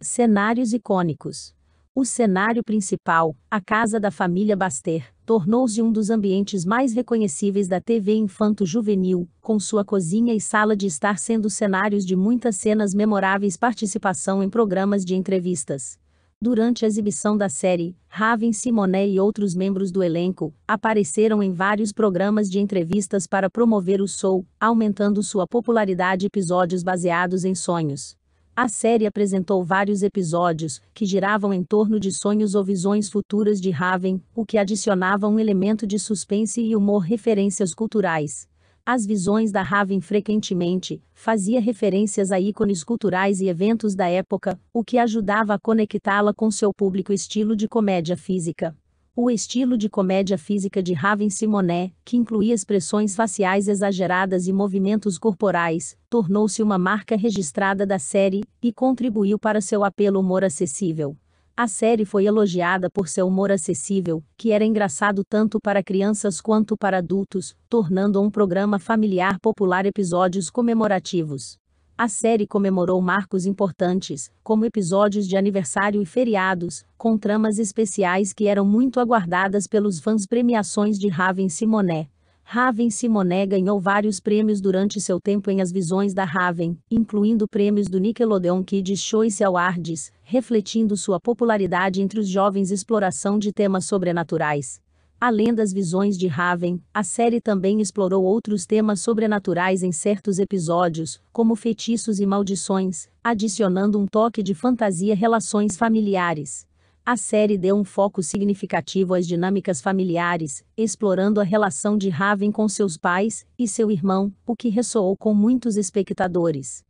Cenários icônicos. O cenário principal, a casa da família Baster, tornou-se um dos ambientes mais reconhecíveis da TV infanto-juvenil, com sua cozinha e sala de estar sendo cenários de muitas cenas memoráveis participação em programas de entrevistas. Durante a exibição da série, Raven Simonet e outros membros do elenco apareceram em vários programas de entrevistas para promover o Soul, aumentando sua popularidade episódios baseados em sonhos. A série apresentou vários episódios, que giravam em torno de sonhos ou visões futuras de Raven, o que adicionava um elemento de suspense e humor referências culturais. As visões da Raven frequentemente fazia referências a ícones culturais e eventos da época, o que ajudava a conectá-la com seu público estilo de comédia física o estilo de comédia física de Raven Simonet, que incluía expressões faciais exageradas e movimentos corporais, tornou-se uma marca registrada da série e contribuiu para seu apelo humor acessível. A série foi elogiada por seu humor acessível, que era engraçado tanto para crianças quanto para adultos, tornando um programa familiar popular episódios comemorativos. A série comemorou marcos importantes, como episódios de aniversário e feriados, com tramas especiais que eram muito aguardadas pelos fãs premiações de Raven Simonet. Raven Simonet ganhou vários prêmios durante seu tempo em As Visões da Raven, incluindo prêmios do Nickelodeon Kids Choice Awards, refletindo sua popularidade entre os jovens exploração de temas sobrenaturais. Além das visões de Raven, a série também explorou outros temas sobrenaturais em certos episódios, como feitiços e maldições, adicionando um toque de fantasia relações familiares. A série deu um foco significativo às dinâmicas familiares, explorando a relação de Raven com seus pais e seu irmão, o que ressoou com muitos espectadores.